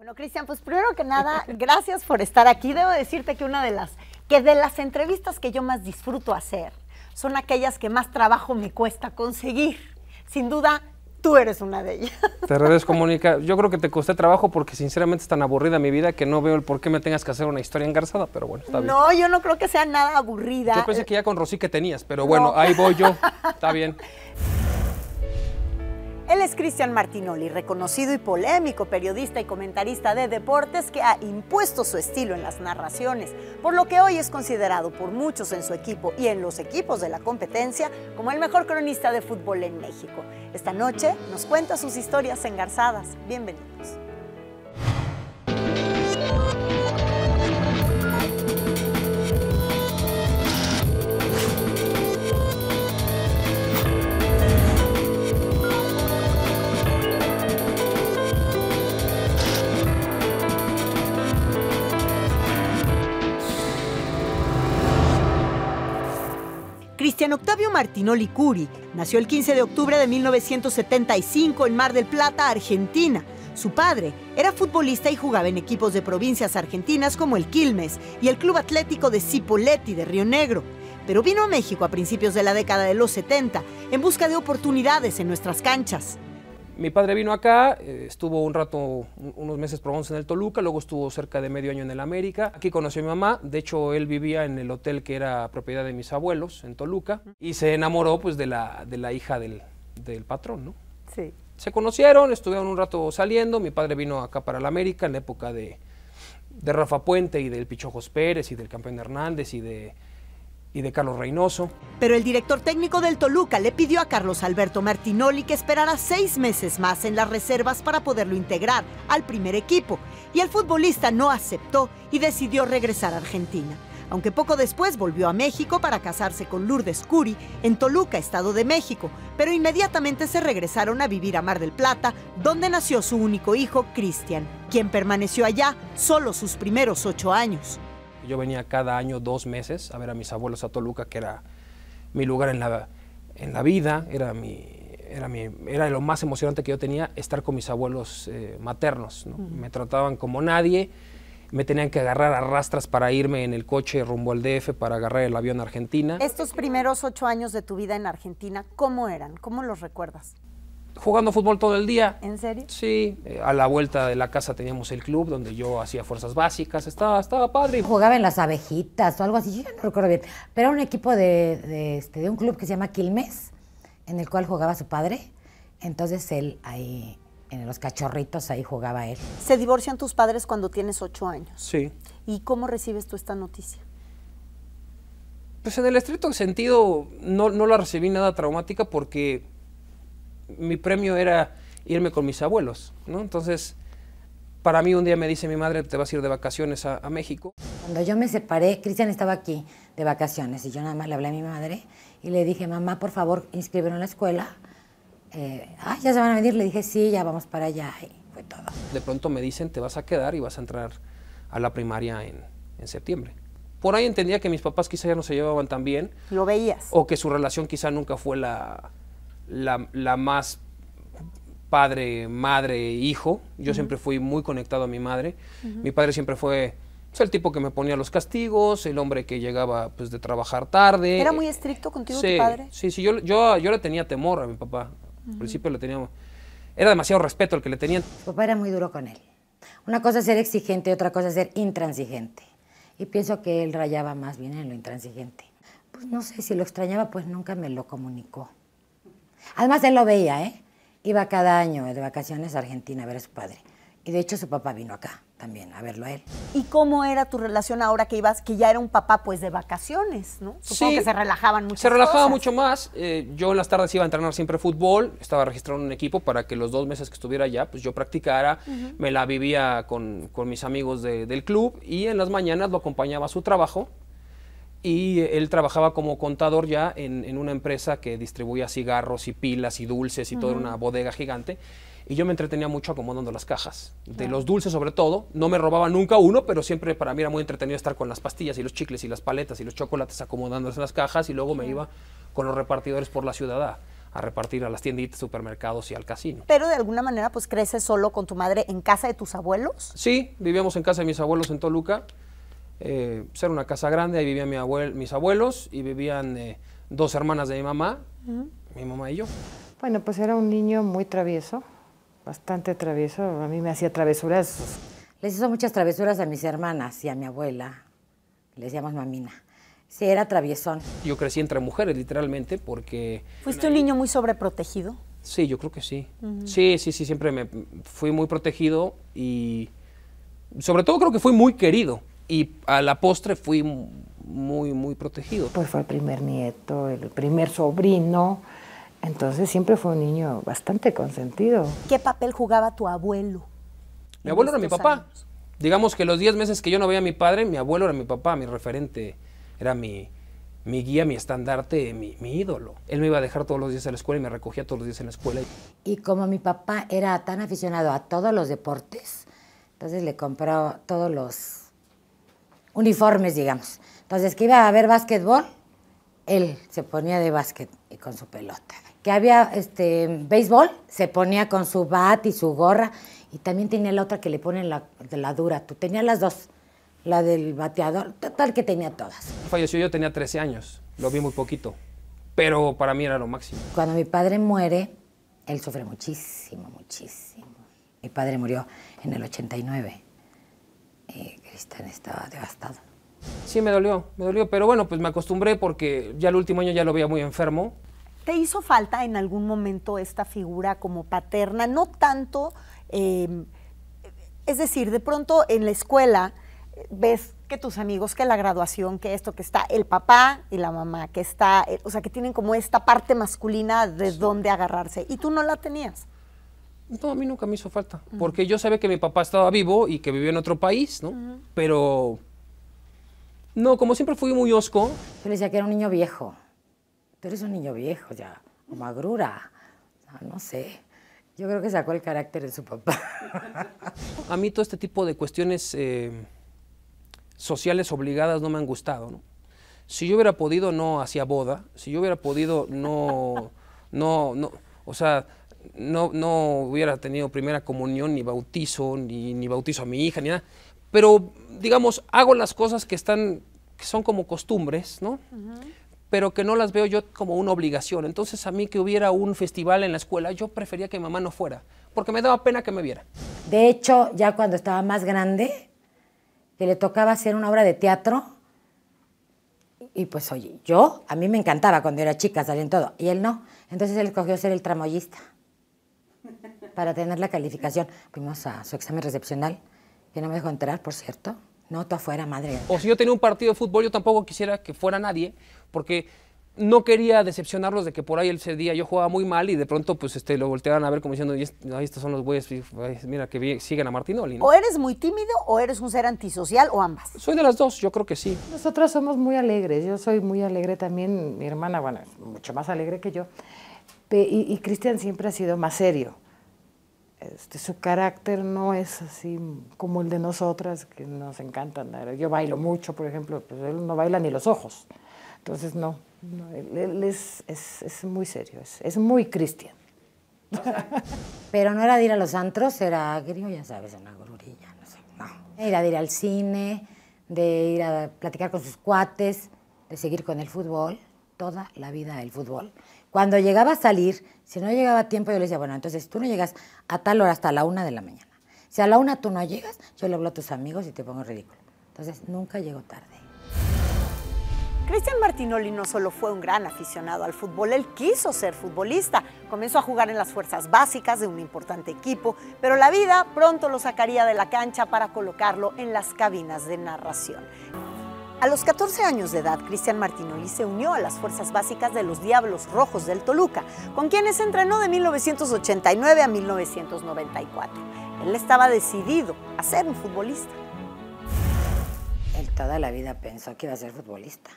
Bueno, Cristian, pues primero que nada, gracias por estar aquí. Debo decirte que una de las, que de las entrevistas que yo más disfruto hacer son aquellas que más trabajo me cuesta conseguir. Sin duda, tú eres una de ellas. Te agradezco, comunica. Yo creo que te costé trabajo porque sinceramente es tan aburrida mi vida que no veo el por qué me tengas que hacer una historia engarzada, pero bueno, está bien. No, yo no creo que sea nada aburrida. Yo pensé que ya con Rosy que tenías, pero bueno, ahí voy yo. Está bien. Él es Cristian Martinoli, reconocido y polémico periodista y comentarista de deportes que ha impuesto su estilo en las narraciones, por lo que hoy es considerado por muchos en su equipo y en los equipos de la competencia como el mejor cronista de fútbol en México. Esta noche nos cuenta sus historias engarzadas. Bienvenidos. Cristian Octavio Martinoli Licuri nació el 15 de octubre de 1975 en Mar del Plata, Argentina. Su padre era futbolista y jugaba en equipos de provincias argentinas como el Quilmes y el Club Atlético de Cipoletti de Río Negro, pero vino a México a principios de la década de los 70 en busca de oportunidades en nuestras canchas mi padre vino acá, eh, estuvo un rato, unos meses once en el Toluca, luego estuvo cerca de medio año en el América. Aquí conoció a mi mamá, de hecho él vivía en el hotel que era propiedad de mis abuelos en Toluca y se enamoró pues de la, de la hija del, patrón, ¿no? Sí. Se conocieron, estuvieron un rato saliendo, mi padre vino acá para el América en la época de, de Rafa Puente y del Pichojos Pérez y del Campeón Hernández y de y de Carlos Reynoso. Pero el director técnico del Toluca le pidió a Carlos Alberto Martinoli que esperara seis meses más en las reservas para poderlo integrar al primer equipo. Y el futbolista no aceptó y decidió regresar a Argentina. Aunque poco después volvió a México para casarse con Lourdes Curi en Toluca, Estado de México, pero inmediatamente se regresaron a vivir a Mar del Plata, donde nació su único hijo, Cristian, quien permaneció allá solo sus primeros ocho años. Yo venía cada año dos meses a ver a mis abuelos a Toluca, que era mi lugar en la, vida, era, era, lo más emocionante que yo tenía, estar con mis abuelos eh, maternos. Me trataban como nadie, me tenían que agarrar a rastras para irme en el coche rumbo al DF para agarrar el avión a Argentina. Estos primeros ocho años de tu vida en Argentina, ¿cómo eran? ¿Cómo los recuerdas? jugando fútbol todo el día. ¿En serio? Sí, eh, a la vuelta de la casa teníamos el club donde yo hacía fuerzas básicas, estaba, estaba padre. Jugaba en las abejitas o algo así, yo no recuerdo bien, pero era un equipo este, de, un club que se llama Quilmes, en el cual jugaba su padre, entonces él ahí, en los cachorritos ahí jugaba él. Se divorcian tus padres cuando tienes ocho años. Sí. ¿Y cómo recibes tú esta noticia? Pues en el estricto sentido no, no la recibí nada traumática porque mi premio era irme con mis abuelos, ¿no? Entonces, para mí un día me dice mi madre, te vas a ir de vacaciones a, México. Cuando yo me separé, Cristian estaba aquí de vacaciones y yo nada más le hablé a mi madre y le dije, mamá, por favor, inscríbelo en la escuela. ah, ya se van a venir. Le dije, sí, ya vamos para allá y fue todo. De pronto me dicen, te vas a quedar y vas a entrar a la primaria en, en septiembre. Por ahí entendía que mis papás quizá ya no se llevaban tan bien. Lo veías. O que su relación quizá nunca fue la, la, más padre, madre, hijo. Yo siempre fui muy conectado a mi madre. Mi padre siempre fue pues, el tipo que me ponía los castigos, el hombre que llegaba pues, de trabajar tarde. ¿Era muy estricto contigo tu padre? Sí, sí, yo, yo, yo le tenía temor a mi papá. Al principio le teníamos... Era demasiado respeto el que le tenían. mi papá era muy duro con él. Una cosa es ser exigente y otra cosa es ser intransigente. Y pienso que él rayaba más bien en lo intransigente. Pues no sé, si lo extrañaba, pues nunca me lo comunicó. Además, él lo veía, ¿eh? Iba cada año de vacaciones a Argentina a ver a su padre. Y de hecho, su papá vino acá también a verlo a él. ¿Y cómo era tu relación ahora que ibas, que ya era un papá pues de vacaciones, ¿no? Supongo sí, que se relajaban mucho. Se relajaba mucho más. Eh, yo en las tardes iba a entrenar siempre fútbol, estaba registrado en un equipo para que los dos meses que estuviera allá, pues yo practicara, me la vivía con, con mis amigos del club y en las mañanas lo acompañaba a su trabajo y él trabajaba como contador ya en, una empresa que distribuía cigarros y pilas y dulces y toda una bodega gigante. Y yo me entretenía mucho acomodando las cajas, de los dulces sobre todo. No me robaba nunca uno, pero siempre para mí era muy entretenido estar con las pastillas y los chicles y las paletas y los chocolates acomodándose en las cajas y luego me iba con los repartidores por la ciudad a repartir a las tienditas, supermercados y al casino. Pero de alguna manera, pues creces solo con tu madre en casa de tus abuelos. Sí, vivíamos en casa de mis abuelos en Toluca eh, ser una casa grande, ahí vivían mis abuelos y vivían eh, dos hermanas de mi mamá, mi mamá y yo. Bueno, pues era un niño muy travieso, bastante travieso, a mí me hacía travesuras. Les hizo muchas travesuras a mis hermanas y a mi abuela, les llamamos mamina. Sí, era traviesón. Yo crecí entre mujeres, literalmente, porque... ¿Fuiste un niño muy sobreprotegido? Sí, yo creo que sí. Sí, sí, sí, siempre me fui muy protegido y sobre todo creo que fui muy querido y a la postre fui muy, muy protegido. Pues fue el primer nieto, el primer sobrino, entonces siempre fue un niño bastante consentido. ¿Qué papel jugaba tu abuelo? Mi abuelo era mi papá. Digamos que los 10 meses que yo no veía a mi padre, mi abuelo era mi papá, mi referente, era mi, mi guía, mi estandarte, mi, mi, ídolo. Él me iba a dejar todos los días a la escuela y me recogía todos los días en la escuela. Y como mi papá era tan aficionado a todos los deportes, entonces le compraba todos los uniformes, digamos. Entonces, que iba a ver básquetbol, él se ponía de básquet con su pelota. Que había este, béisbol, se ponía con su bat y su gorra. Y también tenía la otra que le ponen la, de la dura. Tú tenías las dos, la del bateador, total que tenía todas. Falleció yo tenía 13 años, lo vi muy poquito, pero para mí era lo máximo. Cuando mi padre muere, él sufre muchísimo, muchísimo. Mi padre murió en el 89. Cristian este, estaba devastado. Sí, me dolió, me dolió, pero bueno, pues me acostumbré porque ya el último año ya lo veía muy enfermo. ¿Te hizo falta en algún momento esta figura como paterna? No tanto, em, es decir, de pronto en la escuela eh, ves que tus amigos, que la graduación, que esto, que está el papá y la mamá, que está, eh, o sea, que tienen como esta parte masculina de dónde agarrarse. Y tú no la tenías. No, a mí nunca me hizo falta, porque yo sabía que mi papá estaba vivo y que vivió en otro país, ¿no? Pero... No, como siempre fui muy osco. Yo le decía que era un niño viejo. Tú eres un niño viejo ya, o magrura, no, no sé. Yo creo que sacó el carácter de su papá. A mí todo este tipo de cuestiones eh, sociales obligadas no me han gustado. ¿no? Si yo hubiera podido, no hacía boda. Si yo hubiera podido, no, no, no. O sea, no, no hubiera tenido primera comunión, ni bautizo, ni, bautizo a mi hija, ni nada. Pero, digamos, hago las cosas que están, que son como costumbres, ¿no? Pero que no las veo yo como una obligación. Entonces, a mí que hubiera un festival en la escuela, yo prefería que mi mamá no fuera, porque me daba pena que me viera. De hecho, ya cuando estaba más grande, que le tocaba hacer una obra de teatro, y pues oye, yo, a mí me encantaba cuando era chica, salía en todo, y él no. Entonces él cogió ser el tramoyista para tener la calificación. Fuimos a su examen recepcional, que no me dejó entrar, por cierto. No, tú afuera, madre. O si yo tenía un partido de fútbol, yo tampoco quisiera que fuera nadie, porque no quería decepcionarlos de que por ahí ese día yo jugaba muy mal y de pronto pues este lo volteaban a ver como diciendo, ahí estos son los güeyes, mira que siguen a Martín ¿O eres muy tímido o eres un ser antisocial o ambas? Soy de las dos, yo creo que sí. Nosotras somos muy alegres, yo soy muy alegre también, mi hermana, bueno, mucho más alegre que yo. Y, y Cristian siempre ha sido más serio. Este, su carácter no es así como el de nosotras, que nos encanta andar. Yo bailo mucho, por ejemplo, pero pues, él no baila ni los ojos. Entonces, no, él, es, muy serio, es, muy cristiano. Pero no era de ir a los antros, era ya sabes, una la gorurilla, no sé. Era de ir al cine, de ir a platicar con sus cuates, de seguir con el fútbol, toda la vida el fútbol. Cuando llegaba a salir, si no llegaba a tiempo, yo le decía, bueno, entonces tú no llegas a tal hora hasta la una de la mañana, si a la una tú no llegas, yo le hablo a tus amigos y te pongo ridículo. Entonces nunca llego tarde. Cristian Martinoli no solo fue un gran aficionado al fútbol, él quiso ser futbolista. Comenzó a jugar en las fuerzas básicas de un importante equipo, pero la vida pronto lo sacaría de la cancha para colocarlo en las cabinas de narración. A los 14 años de edad, Cristian Martinoli se unió a las fuerzas básicas de los Diablos Rojos del Toluca, con quienes entrenó de 1989 a 1994. Él estaba decidido a ser un futbolista. Él toda la vida pensó que iba a ser futbolista.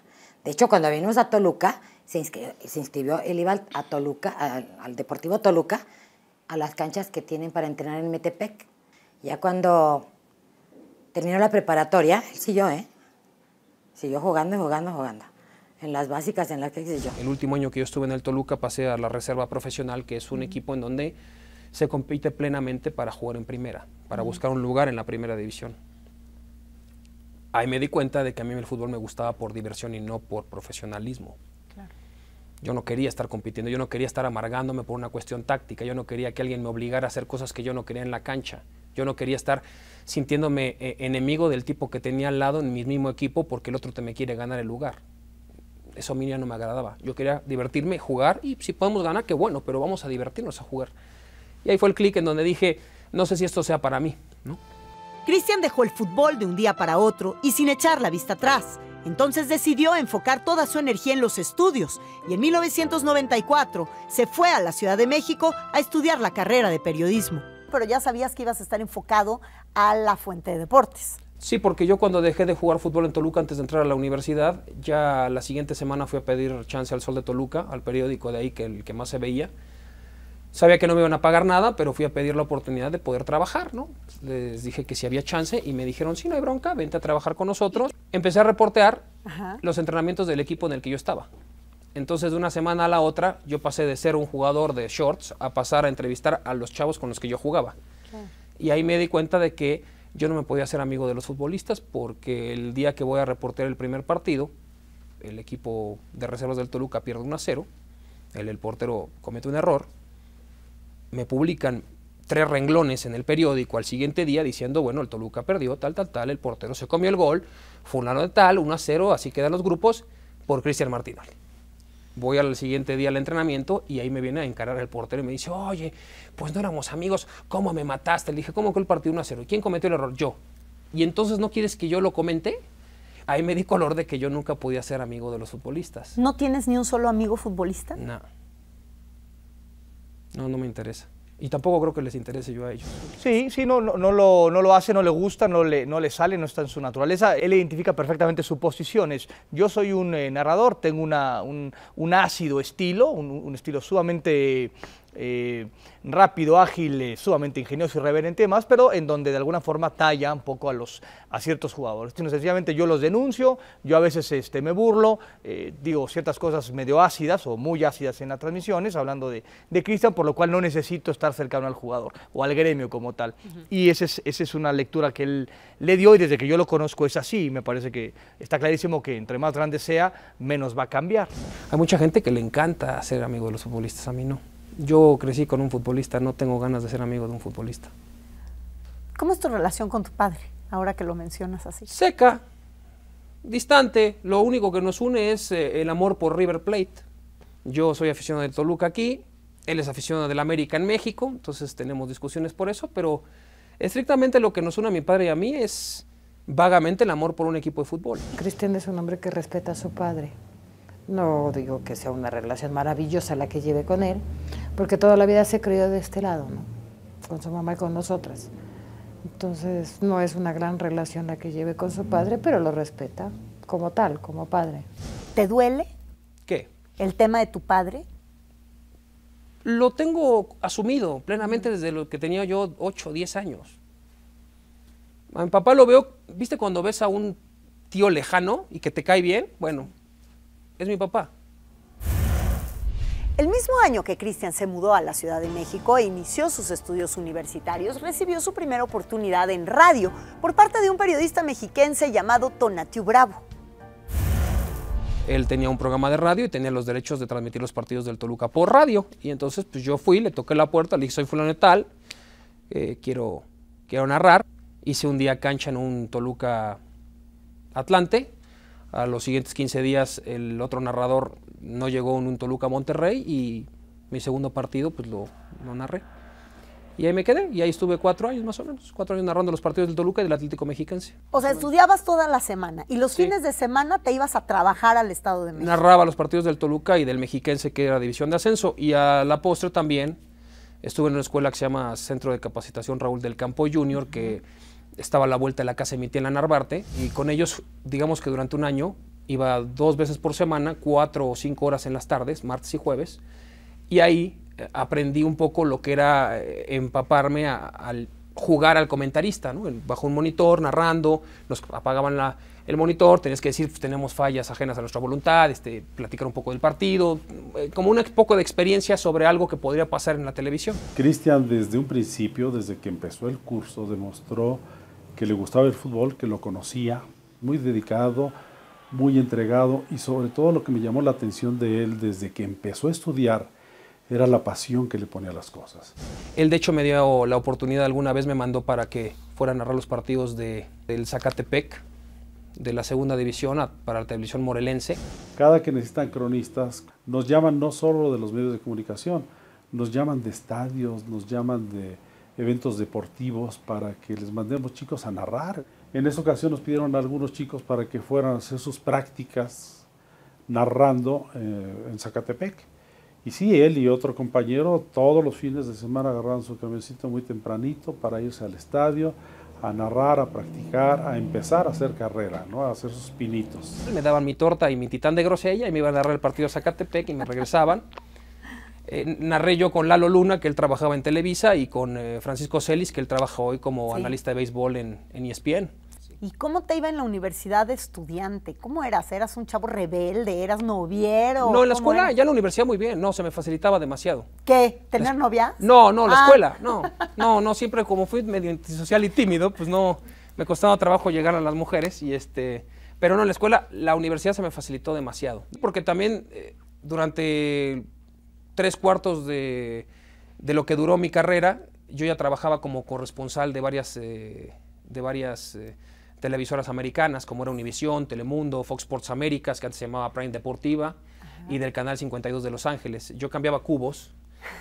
De hecho, cuando vinimos a Toluca, se inscribió, él iba a Toluca, al, Deportivo Toluca, a las canchas que tienen para entrenar en Metepec. Ya cuando terminó la preparatoria, él yo, ¿eh? Siguió jugando y jugando jugando. En las básicas, en las que yo. El último año que yo estuve en el Toluca pasé a la reserva profesional, que es un equipo en donde se compite plenamente para jugar en primera, para buscar un lugar en la primera división. Ahí me di cuenta de que a mí el fútbol me gustaba por diversión y no por profesionalismo. Yo no quería estar compitiendo, yo no quería estar amargándome por una cuestión táctica, yo no quería que alguien me obligara a hacer cosas que yo no quería en la cancha, yo no quería estar sintiéndome eh, enemigo del tipo que tenía al lado en mi mismo equipo porque el otro te me quiere ganar el lugar. Eso a mí ya no me agradaba. Yo quería divertirme, jugar y si podemos ganar, qué bueno, pero vamos a divertirnos a jugar. Y ahí fue el clic en donde dije, no sé si esto sea para mí. ¿no? Cristian dejó el fútbol de un día para otro y sin echar la vista atrás. Entonces decidió enfocar toda su energía en los estudios y en 1994 se fue a la Ciudad de México a estudiar la carrera de periodismo pero ya sabías que ibas a estar enfocado a la fuente de deportes. Sí, porque yo cuando dejé de jugar fútbol en Toluca antes de entrar a la universidad, ya la siguiente semana fui a pedir chance al Sol de Toluca, al periódico de ahí que el que más se veía. Sabía que no me iban a pagar nada, pero fui a pedir la oportunidad de poder trabajar, ¿no? Les dije que si había chance y me dijeron, sí, no hay bronca, vente a trabajar con nosotros. Empecé a reportear los entrenamientos del equipo en el que yo estaba. Entonces de una semana a la otra yo pasé de ser un jugador de shorts a pasar a entrevistar a los chavos con los que yo jugaba. Y ahí me di cuenta de que yo no me podía hacer amigo de los futbolistas porque el día que voy a reporter el primer partido, el equipo de reservas del Toluca pierde 1 a 0, el, portero comete un error, me publican tres renglones en el periódico al siguiente día diciendo, bueno, el Toluca perdió, tal, tal, tal, el portero se comió el gol, fulano de tal, 1 a 0, así quedan los grupos por Cristian Martínez voy al siguiente día al entrenamiento y ahí me viene a encarar el portero y me dice, oye, pues no éramos amigos, ¿cómo me mataste? Le dije, ¿cómo que el partido 1 a 0? ¿Quién cometió el error? Yo. ¿Y entonces no quieres que yo lo comente? Ahí me di color de que yo nunca podía ser amigo de los futbolistas. ¿No tienes ni un solo amigo futbolista? No. No, no me interesa y tampoco creo que les interese yo a ellos. Sí, sí, no, no, lo, no lo hace, no le gusta, no le, no le sale, no está en su naturaleza. Él identifica perfectamente sus posiciones. Yo soy un eh, narrador, tengo una, un, ácido estilo, un estilo sumamente eh, rápido, ágil, eh, sumamente ingenioso y reverente más, pero en donde de alguna forma talla un poco a, los, a ciertos jugadores. sencillamente yo los denuncio, yo a veces este, me burlo, eh, digo ciertas cosas medio ácidas o muy ácidas en las transmisiones, hablando de, Cristian, por lo cual no necesito estar cercano al jugador o al gremio como tal. Y esa es, esa es una lectura que él le dio y desde que yo lo conozco es así. me parece que está clarísimo que entre más grande sea, menos va a cambiar. Hay mucha gente que le encanta ser amigo de los futbolistas, a mí no yo crecí con un futbolista, no tengo ganas de ser amigo de un futbolista. ¿Cómo es tu relación con tu padre, ahora que lo mencionas así? Seca, distante, lo único que nos une es eh, el amor por River Plate. Yo soy aficionado del Toluca aquí, él es aficionado del América en México, entonces tenemos discusiones por eso, pero estrictamente lo que nos une a mi padre y a mí es vagamente el amor por un equipo de fútbol. Cristian es un hombre que respeta a su padre. No digo que sea una relación maravillosa la que lleve con él, porque toda la vida se crió de este lado, ¿no? con su mamá y con nosotras. Entonces no es una gran relación la que lleve con su padre, pero lo respeta como tal, como padre. ¿Te duele? ¿Qué? ¿El tema de tu padre? Lo tengo asumido plenamente desde lo que tenía yo 8 o 10 años. A mi papá lo veo, viste cuando ves a un tío lejano y que te cae bien, bueno, es mi papá. El mismo año que Cristian se mudó a la Ciudad de México e inició sus estudios universitarios, recibió su primera oportunidad en radio por parte de un periodista mexiquense llamado Tonatiu Bravo. Él tenía un programa de radio y tenía los derechos de transmitir los partidos del Toluca por radio. Y entonces pues yo fui, le toqué la puerta, le dije, soy fulano eh, quiero, quiero narrar. Hice un día cancha en un Toluca Atlante a los siguientes 15 días el otro narrador no llegó en un Toluca Monterrey y mi segundo partido pues lo, narré. Y ahí me quedé, y ahí estuve cuatro años más o menos, cuatro años narrando los partidos del Toluca y del Atlético Mexiquense. O sea, estudiabas toda la semana y los fines de semana te ibas a trabajar al Estado de México. Narraba los partidos del Toluca y del Mexiquense, que era división de ascenso, y a la postre también estuve en una escuela que se llama Centro de Capacitación Raúl del Campo Junior, que estaba a la vuelta de la casa de mi tía en la Narvarte y con ellos, digamos que durante un año, iba dos veces por semana, cuatro o cinco horas en las tardes, martes y jueves, y ahí eh, aprendí un poco lo que era eh, empaparme al jugar al comentarista, bajo un monitor, narrando, nos apagaban el monitor, tenías que decir, pues, tenemos fallas ajenas a nuestra voluntad, este, platicar un poco del partido, eh, como un poco de experiencia sobre algo que podría pasar en la televisión. Cristian, desde un principio, desde que empezó el curso, demostró que le gustaba el fútbol, que lo conocía, muy dedicado, muy entregado y sobre todo lo que me llamó la atención de él desde que empezó a estudiar era la pasión que le ponía a las cosas. Él de hecho me dio la oportunidad, alguna vez me mandó para que fuera a narrar los partidos de, del Zacatepec, de la segunda división para la televisión morelense. Cada que necesitan cronistas, nos llaman no solo de los medios de comunicación, nos llaman de estadios, nos llaman de, eventos deportivos para que les mandemos chicos a narrar. En esa ocasión nos pidieron a algunos chicos para que fueran a hacer sus prácticas narrando eh, en Zacatepec. Y sí, él y otro compañero todos los fines de semana agarraban su camioncito muy tempranito para irse al estadio, a narrar, a practicar, a empezar a hacer carrera, ¿no? a hacer sus pinitos. Me daban mi torta y mi titán de grosella y me iban a narrar el partido de Zacatepec y me regresaban. Eh, narré yo con Lalo Luna, que él trabajaba en Televisa, y con eh, Francisco Celis, que él trabaja hoy como analista de béisbol en, ESPN. E ¿Y cómo te iba en la universidad de estudiante? ¿Cómo eras? ¿Eras un chavo rebelde? ¿Eras noviero? No, en la escuela, ya en la universidad muy bien, no, se me facilitaba demasiado. ¿Qué? ¿Tener novia? No, no, la ah. escuela, no. No, no, siempre como fui medio antisocial y tímido, pues no, me costaba trabajo llegar a las mujeres y este... Pero no, en la escuela, la universidad se me facilitó demasiado. Porque también eh, durante tres cuartos de, lo que duró mi carrera, yo ya trabajaba como corresponsal de varias, eh, de varias eh, televisoras americanas, como era Univisión, Telemundo, Fox Sports Américas, que antes se llamaba Prime Deportiva, y del Canal 52 de Los Ángeles. Yo cambiaba cubos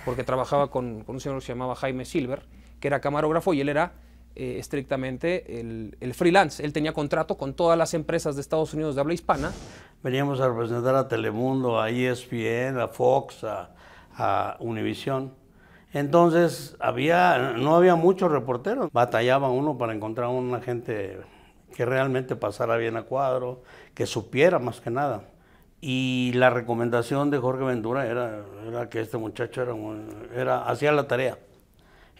porque trabajaba con, con un señor que se llamaba Jaime Silver, que era camarógrafo y él era eh, estrictamente el, el, freelance. Él tenía contrato con todas las empresas de Estados Unidos de habla hispana. Veníamos a representar a Telemundo, a ESPN, a Fox, a, Univision. Entonces había, no había muchos reporteros. Batallaba uno para encontrar una gente que realmente pasara bien a cuadro, que supiera más que nada. Y la recomendación de Jorge Ventura era, era que este muchacho era, era hacía la tarea.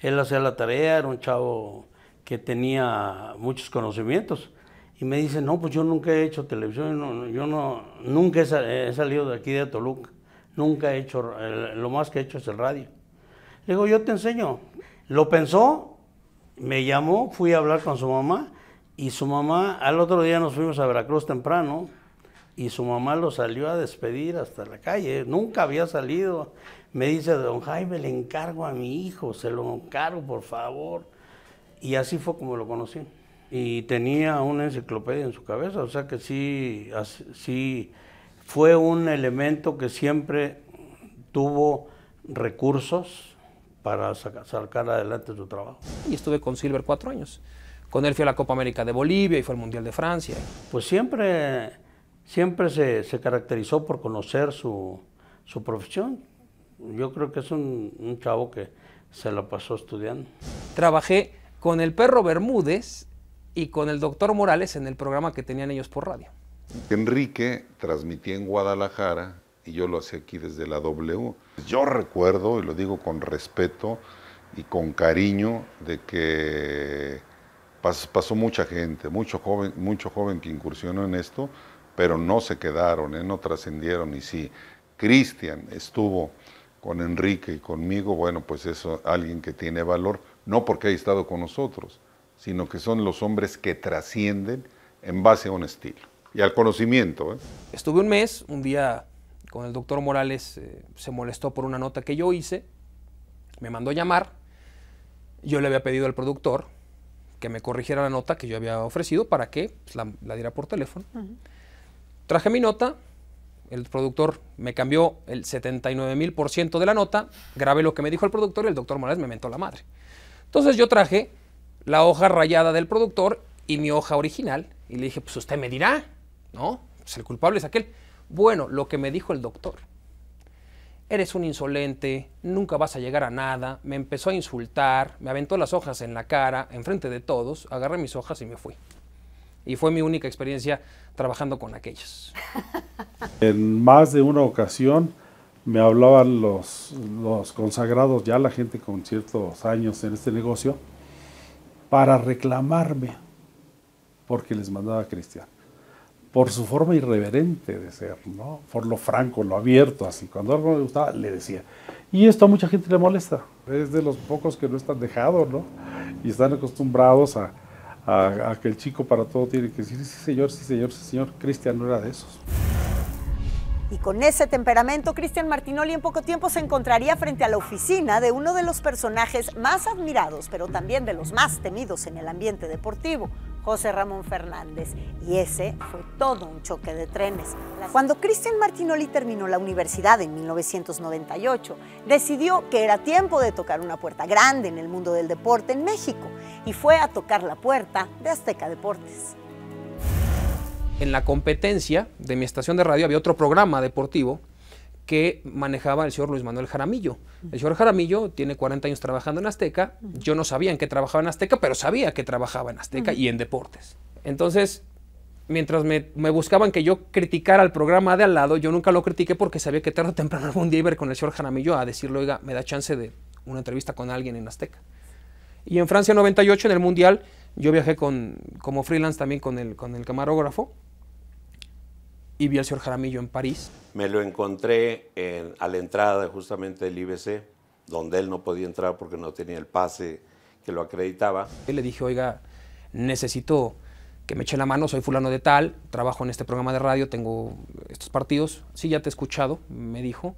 Él hacía la tarea, era un chavo que tenía muchos conocimientos. Y me dice, no, pues yo nunca he hecho televisión, yo no, nunca he, salido de aquí de Toluca, nunca he hecho, lo más que he hecho es el radio. Le digo, yo te enseño. Lo pensó, me llamó, fui a hablar con su mamá y su mamá, al otro día nos fuimos a Veracruz temprano y su mamá lo salió a despedir hasta la calle, nunca había salido. Me dice, don Jaime, le encargo a mi hijo, se lo encargo, por favor. Y así fue como lo conocí. Y tenía una enciclopedia en su cabeza, o sea que sí, sí fue un elemento que siempre tuvo recursos para sacar adelante su trabajo. Y estuve con Silver cuatro años. Con él fui a la Copa América de Bolivia y fue al Mundial de Francia. Pues siempre, siempre se, se caracterizó por conocer su, su, profesión. Yo creo que es un, un chavo que se la pasó estudiando. Trabajé con el perro Bermúdez y con el doctor Morales en el programa que tenían ellos por radio. Enrique transmitía en Guadalajara y yo lo hacía aquí desde la W. Yo recuerdo, y lo digo con respeto y con cariño, de que pasó, mucha gente, mucho joven, que incursionó en esto, pero no se quedaron, ¿eh? no trascendieron. Y si Cristian estuvo con Enrique y conmigo, bueno, pues eso, alguien que tiene valor no porque haya estado con nosotros, sino que son los hombres que trascienden en base a un estilo y al conocimiento. ¿eh? Estuve un mes, un día con el doctor Morales, eh, se molestó por una nota que yo hice, me mandó llamar, yo le había pedido al productor que me corrigiera la nota que yo había ofrecido para que pues, la, diera por teléfono. Traje mi nota, el productor me cambió el 79 mil por ciento de la nota, grabé lo que me dijo el productor y el doctor Morales me mentó la madre. Entonces yo traje la hoja rayada del productor y mi hoja original y le dije, pues usted me dirá, ¿no? Pues el culpable es aquel. Bueno, lo que me dijo el doctor. Eres un insolente, nunca vas a llegar a nada. Me empezó a insultar, me aventó las hojas en la cara, enfrente de todos, agarré mis hojas y me fui. Y fue mi única experiencia trabajando con aquellas. En más de una ocasión me hablaban los, consagrados, ya la gente con ciertos años en este negocio, para reclamarme porque les mandaba a Cristian, por su forma irreverente de ser, ¿no? por lo franco, lo abierto, así. Cuando algo le gustaba, le decía. Y esto a mucha gente le molesta. Es de los pocos que no están dejados, ¿no? Y están acostumbrados a, a que el chico para todo tiene que decir, sí señor, sí señor, sí señor. Cristian no era de esos. Y con ese temperamento, Cristian Martinoli en poco tiempo se encontraría frente a la oficina de uno de los personajes más admirados, pero también de los más temidos en el ambiente deportivo, José Ramón Fernández. Y ese fue todo un choque de trenes. Cuando Cristian Martinoli terminó la universidad en 1998, decidió que era tiempo de tocar una puerta grande en el mundo del deporte en México y fue a tocar la puerta de Azteca Deportes en la competencia de mi estación de radio había otro programa deportivo que manejaba el señor Luis Manuel Jaramillo. El señor Jaramillo tiene 40 años trabajando en Azteca. Yo no sabía en qué trabajaba en Azteca, pero sabía que trabajaba en Azteca y en deportes. Entonces, mientras me, buscaban que yo criticara el programa de al lado, yo nunca lo critiqué porque sabía que tarde o temprano algún día iba con el señor Jaramillo a decirle, oiga, me da chance de una entrevista con alguien en Azteca. Y en Francia 98, en el Mundial, yo viajé con, como freelance también con el, con el camarógrafo y vi al señor Jaramillo en París. Me lo encontré a la entrada justamente del IBC, donde él no podía entrar porque no tenía el pase que lo acreditaba. Y le dije, oiga, necesito que me eche la mano, soy fulano de tal, trabajo en este programa de radio, tengo estos partidos. Sí, ya te he escuchado, me dijo.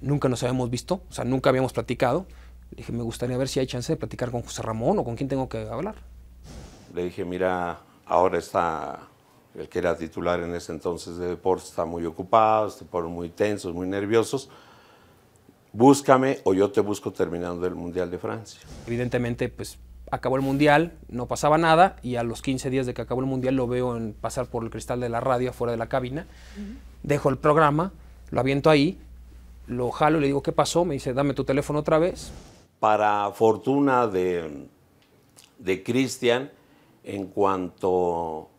Nunca nos habíamos visto, o sea, nunca habíamos platicado. Le dije, me gustaría ver si hay chance de platicar con José Ramón o con quién tengo que hablar. Le dije, mira, ahora está el que era titular en ese entonces de deportes está muy ocupado, se muy tensos, muy nerviosos. Búscame o yo te busco terminando el Mundial de Francia. Evidentemente, pues acabó el Mundial, no pasaba nada y a los 15 días de que acabó el Mundial lo veo en pasar por el cristal de la radio afuera de la cabina. Dejo el programa, lo aviento ahí, lo jalo y le digo, ¿qué pasó? Me dice, dame tu teléfono otra vez. Para fortuna de, de Cristian, en cuanto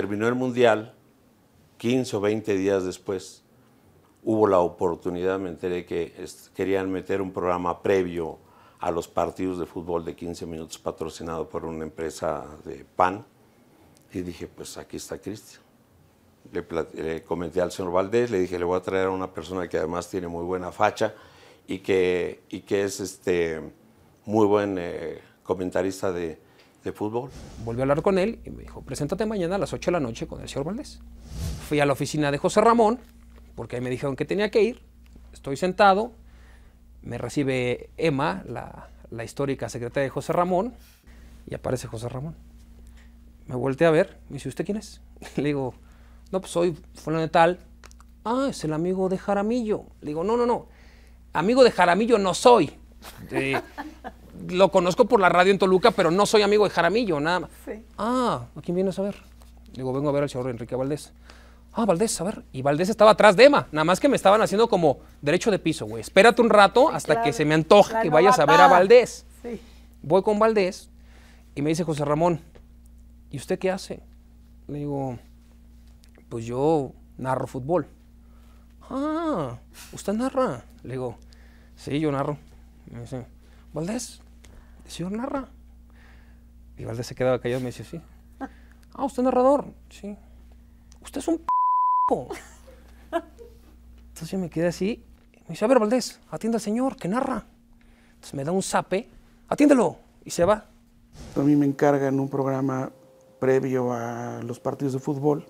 terminó el Mundial, 15 o 20 días después, hubo la oportunidad, me enteré que querían meter un programa previo a los partidos de fútbol de 15 minutos patrocinado por una empresa de pan. Y dije, pues aquí está Cristian. Le, comenté al señor Valdés, le dije, le voy a traer a una persona que además tiene muy buena facha y que, y que es este, muy buen eh, comentarista de, de fútbol. Volvió a hablar con él y me dijo, preséntate mañana a las 8 de la noche con el señor Valdés. Fui a la oficina de José Ramón, porque ahí me dijeron que tenía que ir. Estoy sentado, me recibe Emma, la, la histórica secretaria de José Ramón, y aparece José Ramón. Me volteé a ver, me dice, ¿usted quién es? le digo, no, pues soy fulano de tal. Ah, es el amigo de Jaramillo. Le digo, no, no, no, amigo de Jaramillo no soy lo conozco por la radio en Toluca, pero no soy amigo de Jaramillo, nada más. Sí. Ah, ¿a quién vienes a ver? Digo, vengo a ver al señor Enrique Valdés. Ah, Valdés, a ver. Y Valdés estaba atrás de Emma. Nada más que me estaban haciendo como derecho de piso, güey. Espérate un rato hasta que se me antoje que vayas a ver a Valdés. Sí. Voy con Valdés y me dice José Ramón, ¿y usted qué hace? Le digo, pues yo narro fútbol. Ah, usted narra. Le digo, sí, yo narro. Me dice, Valdés, ¿El señor narra? Y Valdés se quedaba callado y me decía, sí. Ah, usted es narrador. Sí. Usted es un p. Entonces yo me quedé así. Y me dice, a ver, Valdés, atienda al señor que narra. Entonces me da un zape, atiéndelo. Y se va. A mí me encargan un programa previo a los partidos de fútbol,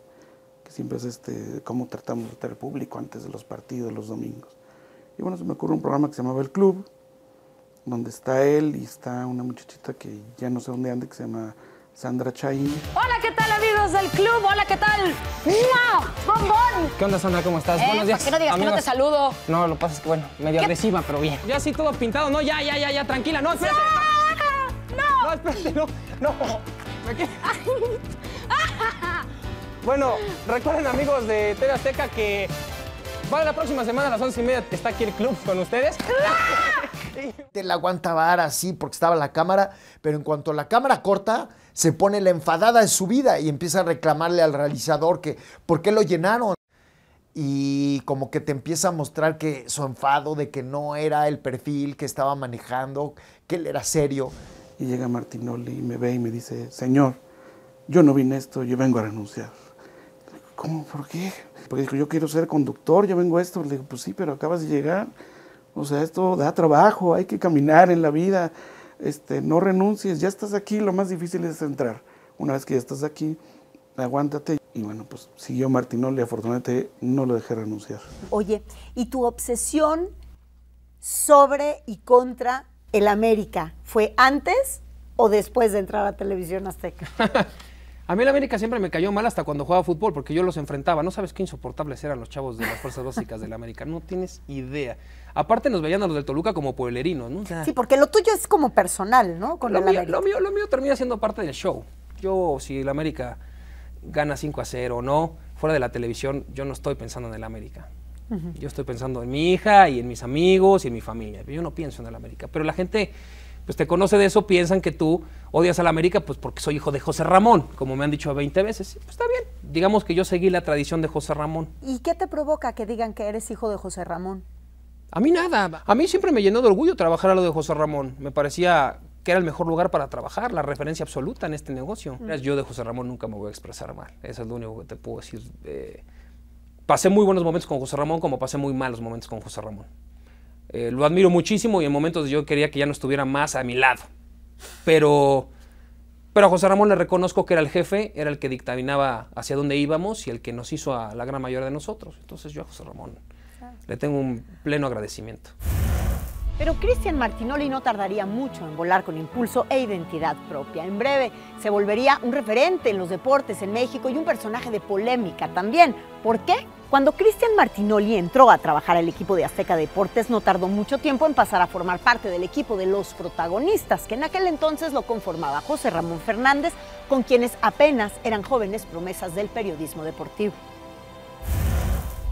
que siempre es este, cómo tratamos de tratar público antes de los partidos, los domingos. Y bueno, se me ocurre un programa que se llamaba El Club, donde está él y está una muchachita que ya no sé dónde anda, que se llama Sandra Chay. Hola, ¿qué tal amigos del club? Hola, ¿qué tal? ¡Mua! ¡Bombón! ¿Qué onda, Sandra? ¿Cómo estás? Eh, Buenos días. Que no digas que no te saludo? No, lo que pasa es que, bueno, medio agresiva, pero bien. Ya sí todo pintado, no, ya, ya, ya, ya, tranquila, no, espérate. ¡No! No, espérate, no, no. bueno, recuerden, amigos de TV Azteca, que para la próxima semana a las once y media está aquí el club con ustedes. ¡Ah! Te la aguantaba así porque estaba la cámara, pero en cuanto la cámara corta, se pone la enfadada de su vida y empieza a reclamarle al realizador que por qué lo llenaron. Y como que te empieza a mostrar que su enfado de que no era el perfil que estaba manejando, que él era serio. Y llega Martinoli y me ve y me dice, señor, yo no vine esto, yo vengo a renunciar. ¿Cómo? ¿Por qué? Porque dijo, yo quiero ser conductor, yo vengo a esto. Le digo, pues sí, pero acabas de llegar. O sea, esto da trabajo, hay que caminar en la vida, este, no renuncies, ya estás aquí, lo más difícil es entrar. Una vez que ya estás aquí, aguántate. Y bueno, pues siguió Martinoli, afortunadamente no lo dejé renunciar. Oye, ¿y tu obsesión sobre y contra el América fue antes o después de entrar a Televisión Azteca? A mí la América siempre me cayó mal hasta cuando jugaba fútbol, porque yo los enfrentaba. No sabes qué insoportables eran los chavos de las fuerzas básicas del América. No tienes idea. Aparte nos veían a los del Toluca como pueblerinos, ¿no? sí, porque lo tuyo es como personal, ¿no? Con lo, mío, América. lo mío, termina siendo parte del show. Yo, si el América gana 5 a 0 o no, fuera de la televisión, yo no estoy pensando en el América. Yo estoy pensando en mi hija y en mis amigos y en mi familia. Yo no pienso en el América. Pero la gente pues te conoce de eso, piensan que tú odias a la América, pues porque soy hijo de José Ramón, como me han dicho 20 veces. Pues está bien, digamos que yo seguí la tradición de José Ramón. ¿Y qué te provoca que digan que eres hijo de José Ramón? A mí nada, a mí siempre me llenó de orgullo trabajar a lo de José Ramón, me parecía que era el mejor lugar para trabajar, la referencia absoluta en este negocio. Mm. Yo de José Ramón nunca me voy a expresar mal, eso es lo único que te puedo decir. Eh, pasé muy buenos momentos con José Ramón como pasé muy malos momentos con José Ramón. Eh, lo admiro muchísimo y en momentos yo quería que ya no estuviera más a mi lado. Pero, pero a José Ramón le reconozco que era el jefe, era el que dictaminaba hacia dónde íbamos y el que nos hizo a la gran mayoría de nosotros. Entonces yo a José Ramón le tengo un pleno agradecimiento. Pero Cristian Martinoli no tardaría mucho en volar con impulso e identidad propia. En breve se volvería un referente en los deportes en México y un personaje de polémica también. ¿Por qué? Cuando Cristian Martinoli entró a trabajar al equipo de Azteca Deportes, no tardó mucho tiempo en pasar a formar parte del equipo de los protagonistas, que en aquel entonces lo conformaba José Ramón Fernández, con quienes apenas eran jóvenes promesas del periodismo deportivo.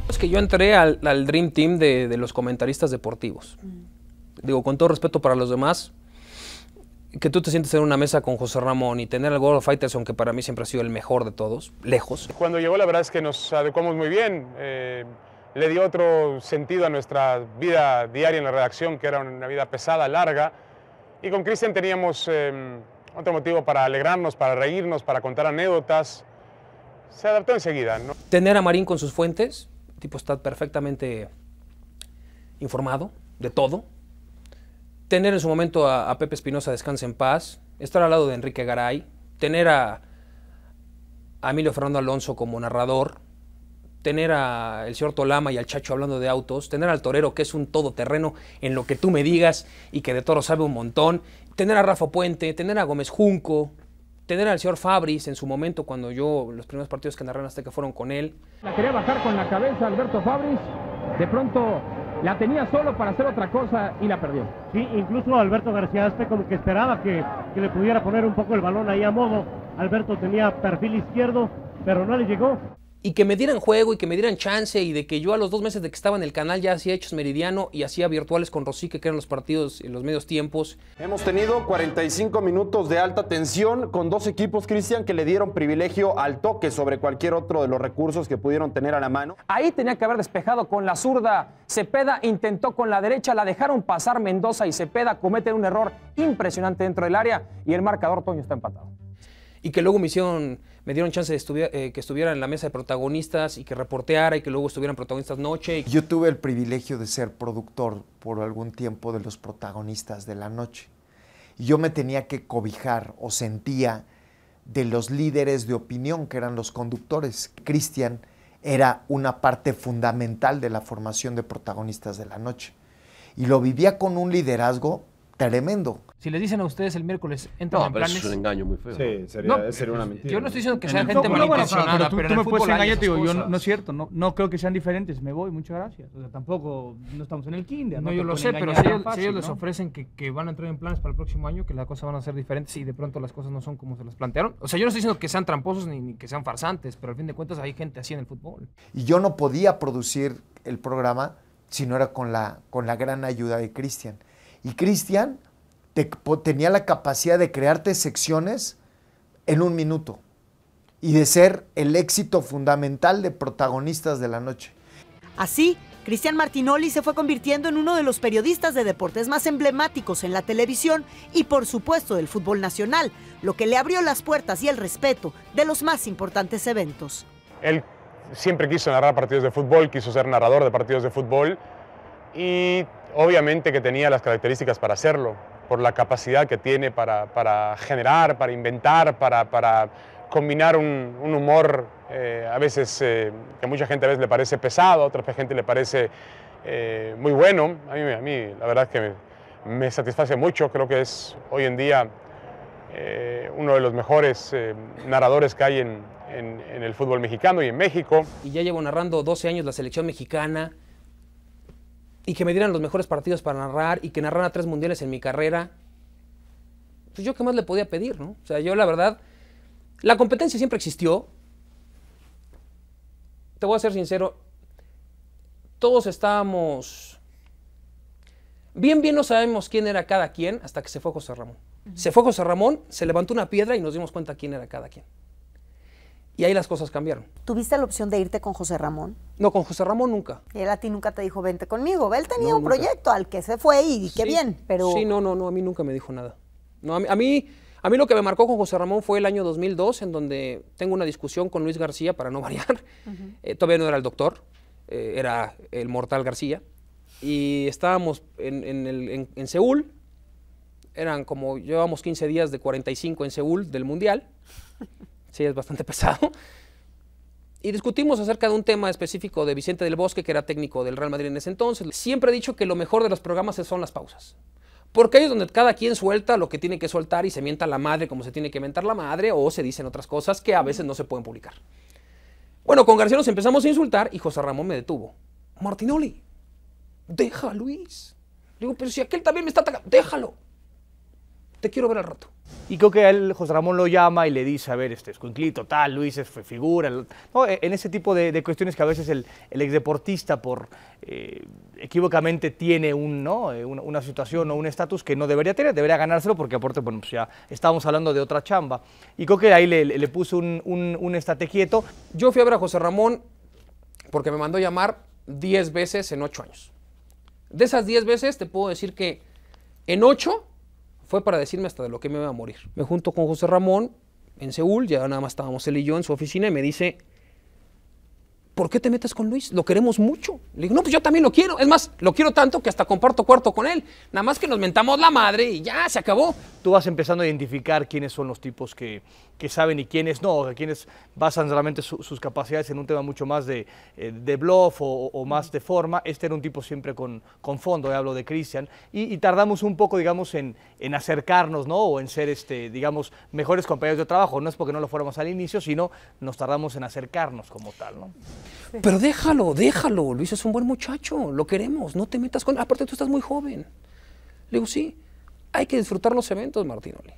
Es que yo entré al, Dream Team de, los comentaristas deportivos. Mm. Digo, con todo respeto para los demás, que tú te sientes en una mesa con José Ramón y tener al World of Fighters, aunque para mí siempre ha sido el mejor de todos, lejos. Cuando llegó la verdad es que nos adecuamos muy bien, eh, le dio otro sentido a nuestra vida diaria en la redacción, que era una vida pesada, larga, y con Cristian teníamos eh, otro motivo para alegrarnos, para reírnos, para contar anécdotas. Se adaptó enseguida. ¿no? Tener a Marín con sus fuentes, tipo está perfectamente informado de todo, tener en su momento a, Pepe Espinosa descanse en paz, estar al lado de Enrique Garay, tener a, Emilio Fernando Alonso como narrador, tener a el señor Tolama y al Chacho hablando de autos, tener al torero que es un todoterreno en lo que tú me digas y que de toro sabe un montón, tener a Rafa Puente, tener a Gómez Junco, tener al señor Fabris en su momento cuando yo los primeros partidos que narré hasta que fueron con él. La quería bajar con la cabeza Alberto Fabris, de pronto la tenía solo para hacer otra cosa y la perdió. Sí, incluso Alberto García Aspe como que esperaba que, que le pudiera poner un poco el balón ahí a modo. Alberto tenía perfil izquierdo, pero no le llegó y que me dieran juego y que me dieran chance y de que yo a los dos meses de que estaba en el canal ya hacía hechos meridiano y hacía virtuales con Rosique que eran los partidos en los medios tiempos. Hemos tenido 45 minutos de alta tensión con dos equipos, Cristian, que le dieron privilegio al toque sobre cualquier otro de los recursos que pudieron tener a la mano. Ahí tenía que haber despejado con la zurda. Cepeda intentó con la derecha, la dejaron pasar Mendoza y Cepeda comete un error impresionante dentro del área y el marcador Toño está empatado. Y que luego me hicieron me dieron chance de eh, que estuviera en la mesa de protagonistas y que reporteara y que luego estuvieran protagonistas noche. Yo tuve el privilegio de ser productor por algún tiempo de los protagonistas de la noche. Y yo me tenía que cobijar o sentía de los líderes de opinión que eran los conductores. Cristian era una parte fundamental de la formación de protagonistas de la noche. Y lo vivía con un liderazgo tremendo. Si les dicen a ustedes el miércoles, entran no, en pero Eso es un engaño muy feo. Sí, sería, una mentira. Yo no estoy diciendo que sea gente no, malintencionada, pero, tú, pero tú me puedes engañar, digo, yo no, es cierto, no, creo que sean diferentes, me voy, muchas gracias. O sea, tampoco, no estamos en el kinder. No, yo lo sé, pero si ellos, les ofrecen que, van a entrar en planes para el próximo año, que las cosas van a ser diferentes y de pronto las cosas no son como se las plantearon. O sea, yo no estoy diciendo que sean tramposos ni, que sean farsantes, pero al fin de cuentas hay gente así en el fútbol. Y yo no podía producir el programa si no era con la, con la gran ayuda de Cristian. Y Cristian tenía la capacidad de crearte secciones en un minuto y de ser el éxito fundamental de protagonistas de la noche. Así, Cristian Martinoli se fue convirtiendo en uno de los periodistas de deportes más emblemáticos en la televisión y por supuesto del fútbol nacional, lo que le abrió las puertas y el respeto de los más importantes eventos. Él siempre quiso narrar partidos de fútbol, quiso ser narrador de partidos de fútbol y obviamente que tenía las características para hacerlo por la capacidad que tiene para, para generar, para inventar, para, para combinar un, un humor eh, a veces eh, que a mucha gente a veces le parece pesado, a otra gente le parece eh, muy bueno. A mí, a mí, la verdad es que me, satisface mucho, creo que es hoy en día uno de los mejores narradores que hay en, en, en el fútbol mexicano y en México. Y ya llevo narrando 12 años la selección mexicana y que me dieran los mejores partidos para narrar y que narrara tres mundiales en mi carrera, pues yo qué más le podía pedir, ¿no? O sea, yo la verdad, la competencia siempre existió. Te voy a ser sincero, todos estábamos... Bien, bien no sabemos quién era cada quien hasta que se fue José Ramón. Se fue José Ramón, se levantó una piedra y nos dimos cuenta quién era cada quien. Y ahí las cosas cambiaron. ¿Tuviste la opción de irte con José Ramón? No, con José Ramón nunca. Él a ti nunca te dijo, vente conmigo. Él tenía un proyecto al que se fue y qué bien, pero... Sí, no, no, no, a mí nunca me dijo nada. No, a mí, a mí, lo que me marcó con José Ramón fue el año 2002, en donde tengo una discusión con Luis García, para no variar. Eh, todavía no era el doctor, eh, era el mortal García. Y estábamos en, en, Seúl, eran como, llevamos 15 días de 45 en Seúl del Mundial. sí, es bastante pesado. Y discutimos acerca de un tema específico de Vicente del Bosque, que era técnico del Real Madrid en ese entonces. Siempre he dicho que lo mejor de los programas son las pausas. Porque ahí es donde cada quien suelta lo que tiene que soltar y se mienta la madre como se tiene que mentar la madre o se dicen otras cosas que a veces no se pueden publicar. Bueno, con García nos empezamos a insultar y José Ramón me detuvo. Martinoli, deja a Luis. Digo, pero si aquel también me está atacando, déjalo te quiero ver al rato. Y creo que él José Ramón lo llama y le dice, a ver, este es escuinclito, tal, Luis es figura. E, en ese tipo de, cuestiones que a veces el, el exdeportista por eh, equivocamente tiene un, eh, una, situación o un estatus que no debería tener, debería ganárselo porque aparte, bueno, pues ya estábamos hablando de otra chamba. Y creo que ahí le, le puso un, un estate quieto. Yo fui a ver a José Ramón porque me mandó llamar 10 veces en 8 años. De esas 10 veces te puedo decir que en 8 fue para decirme hasta de lo que me va a morir. Me junto con José Ramón en Seúl, ya nada más estábamos él y yo en su oficina, y me dice, ¿por qué te metes con Luis? Lo queremos mucho. Le digo, no, pues yo también lo quiero. Es más, lo quiero tanto que hasta comparto cuarto con él. Nada más que nos mentamos la madre y ya, se acabó. Tú vas empezando a identificar quiénes son los tipos que, saben y quiénes no, o quiénes basan realmente sus capacidades en un tema mucho más de, eh, bluff o, más de forma. Este era un tipo siempre con, con fondo, eh, hablo de Cristian. Y, tardamos un poco, digamos, en, acercarnos, ¿no? O en ser, este, digamos, mejores compañeros de trabajo. No es porque no lo fuéramos al inicio, sino nos tardamos en acercarnos como tal, ¿no? Pero déjalo, déjalo. Luis es un buen muchacho, lo queremos, no te metas con. Aparte, tú estás muy joven. Le digo, sí, hay que disfrutar los eventos, Martín, Le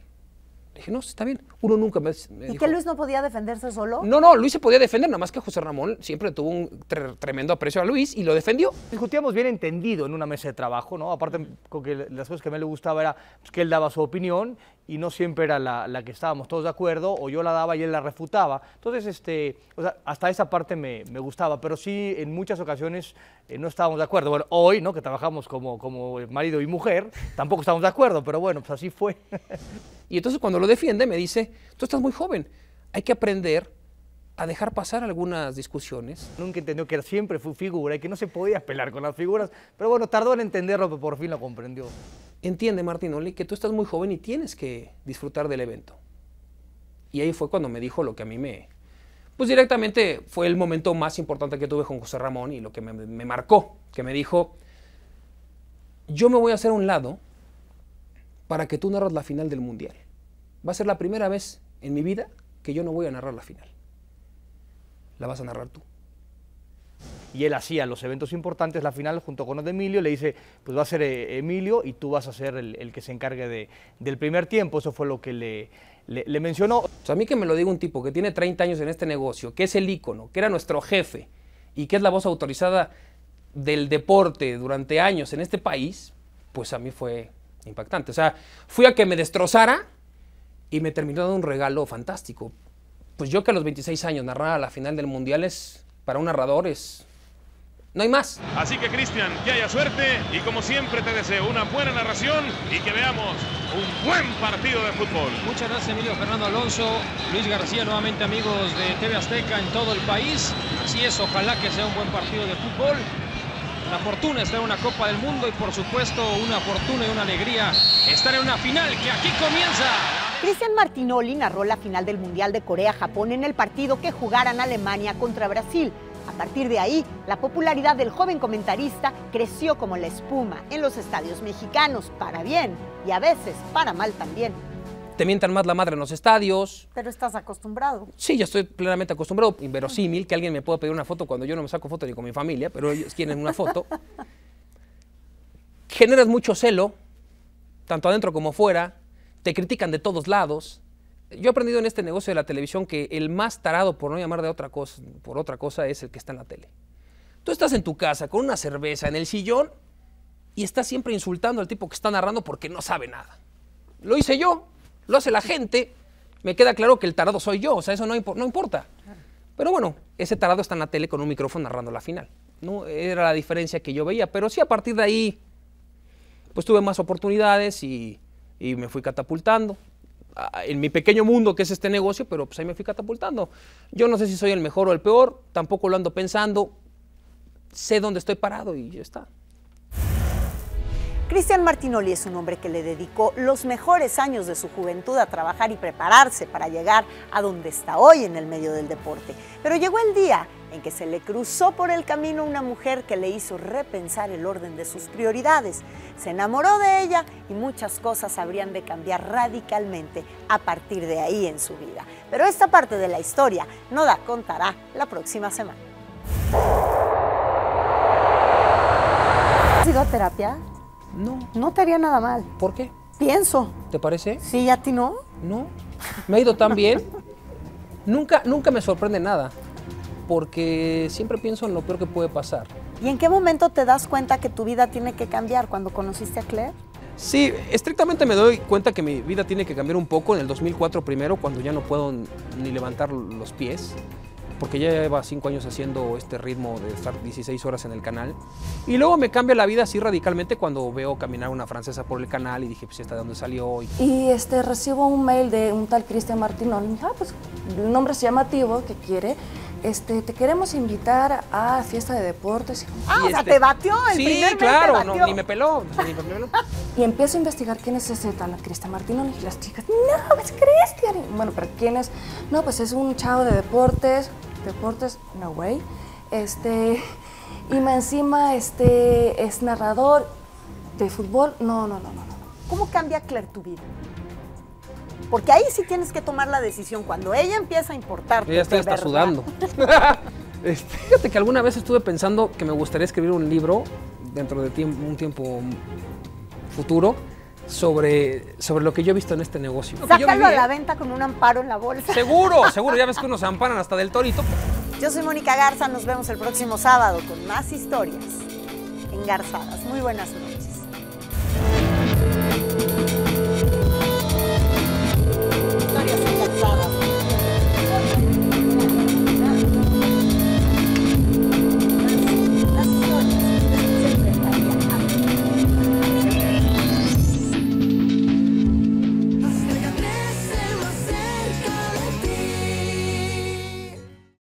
dije, no, está bien. Uno nunca me. ¿Y que Luis no podía defenderse solo? No, no, Luis se podía defender, nada más que José Ramón siempre tuvo un tremendo aprecio a Luis y lo defendió. Discutíamos bien entendido en una mesa de trabajo, ¿no? Aparte, con que las cosas que a mí le gustaba era pues, que él daba su opinión y no siempre era la, la, que estábamos todos de acuerdo, o yo la daba y él la refutaba. Entonces, este, hasta esa parte me, me, gustaba, pero sí en muchas ocasiones eh, no estábamos de acuerdo. Bueno, hoy, ¿no? Que trabajamos como, como eh, marido y mujer, tampoco estábamos de acuerdo, pero bueno, pues así fue. y entonces cuando lo defiende me dice, tú estás muy joven, hay que aprender a dejar pasar algunas discusiones. Nunca entendió que siempre fue figura y que no se podía pelar con las figuras, pero bueno, tardó en entenderlo, pero por fin lo comprendió entiende Martín Oli que tú estás muy joven y tienes que disfrutar del evento. Y ahí fue cuando me dijo lo que a mí me... Pues directamente fue el momento más importante que tuve con José Ramón y lo que me, me marcó, que me dijo, yo me voy a hacer a un lado para que tú narras la final del Mundial. Va a ser la primera vez en mi vida que yo no voy a narrar la final. La vas a narrar tú y él hacía los eventos importantes, la final, junto con los de Emilio, le dice, pues va a ser eh, Emilio y tú vas a ser el, que se encargue de, del primer tiempo, eso fue lo que le, le, mencionó. a mí que me lo diga un tipo que tiene 30 años en este negocio, que es el ícono, que era nuestro jefe y que es la voz autorizada del deporte durante años en este país, pues a mí fue impactante. O sea, fui a que me destrozara y me terminó dando un regalo fantástico. Pues yo que a los 26 años narraba la final del Mundial es, para un narrador es no hay más. Así que Cristian, que haya suerte y como siempre te deseo una buena narración y que veamos un buen partido de fútbol. Muchas gracias Emilio Fernando Alonso, Luis García, nuevamente amigos de TV Azteca en todo el país. Así es, ojalá que sea un buen partido de fútbol. La fortuna estar en una Copa del Mundo y por supuesto una fortuna y una alegría estar en una final que aquí comienza. Cristian Martinoli narró la final del Mundial de Corea-Japón en el partido que jugaran Alemania contra Brasil. A partir de ahí, la popularidad del joven comentarista creció como la espuma en los estadios mexicanos, para bien y a veces para mal también. Te mientan más la madre en los estadios. Pero estás acostumbrado. Sí, yo estoy plenamente acostumbrado. Inverosímil que alguien me pueda pedir una foto cuando yo no me saco foto ni con mi familia, pero ellos quieren una foto. Generas mucho celo, tanto adentro como fuera. Te critican de todos lados yo he aprendido en este negocio de la televisión que el más tarado, por no llamar de otra cosa, por otra cosa, es el que está en la tele. Tú estás en tu casa con una cerveza en el sillón y estás siempre insultando al tipo que está narrando porque no sabe nada. Lo hice yo, lo hace la gente. Me queda claro que el tarado soy yo, o sea, eso no, no importa. Pero bueno, ese tarado está en la tele con un micrófono narrando la final. ¿no? Era la diferencia que yo veía. Pero sí, a partir de ahí, pues tuve más oportunidades y me fui catapultando en mi pequeño mundo que es este negocio, pero pues ahí me fui catapultando. Yo no sé si soy el mejor o el peor, tampoco lo ando pensando, sé dónde estoy parado y ya está. Cristian Martinoli es un hombre que le dedicó los mejores años de su juventud a trabajar y prepararse para llegar a donde está hoy en el medio del deporte. Pero llegó el día en que se le cruzó por el camino una mujer que le hizo repensar el orden de sus prioridades. Se enamoró de ella y muchas cosas habrían de cambiar radicalmente a partir de ahí en su vida. Pero esta parte de la historia no la contará la próxima semana. ¿Has ido a terapia? No. No te haría nada mal. ¿Por qué? Pienso. ¿Te parece? Sí, ¿a ti no? No. ¿Me ha ido tan bien? nunca, nunca me sorprende nada porque siempre pienso en lo peor que puede pasar. ¿Y en qué momento te das cuenta que tu vida tiene que cambiar cuando conociste a Claire? Sí, estrictamente me doy cuenta que mi vida tiene que cambiar un poco en el 2004 primero, cuando ya no puedo ni levantar los pies, porque ya lleva cinco años haciendo este ritmo de estar 16 horas en el canal. Y luego me cambia la vida así radicalmente cuando veo caminar una francesa por el canal y dije, pues está de dónde salió. hoy? Y este, recibo un mail de un tal Cristian Martinón, y ah, pues el nombre llama llamativo, que quiere? este, te queremos invitar a fiesta de deportes. Ah, o sea, este, te batió el Sí, claro, No, ni me peló, y empiezo a investigar quién es ese tal Cristian Martino y las chicas, no, es pues, Cristian. Bueno, pero ¿quién es? No, pues es un chavo de deportes, deportes, no way. Este, y más encima este, es narrador de fútbol, no, no, no. no. ¿Cómo cambia Claire tu vida? Porque ahí sí tienes que tomar la decisión. Cuando ella empieza a importarte. Ella está, sudando. Este, fíjate que alguna vez estuve pensando que me gustaría escribir un libro dentro de un tiempo futuro sobre, sobre lo que yo he visto en este negocio. Sácalo a la ¿eh? venta con un amparo en la bolsa. Seguro, seguro. Ya ves que unos amparan hasta del torito. Yo soy Mónica Garza. Nos vemos el próximo sábado con más historias engarzadas. Muy buenas noches.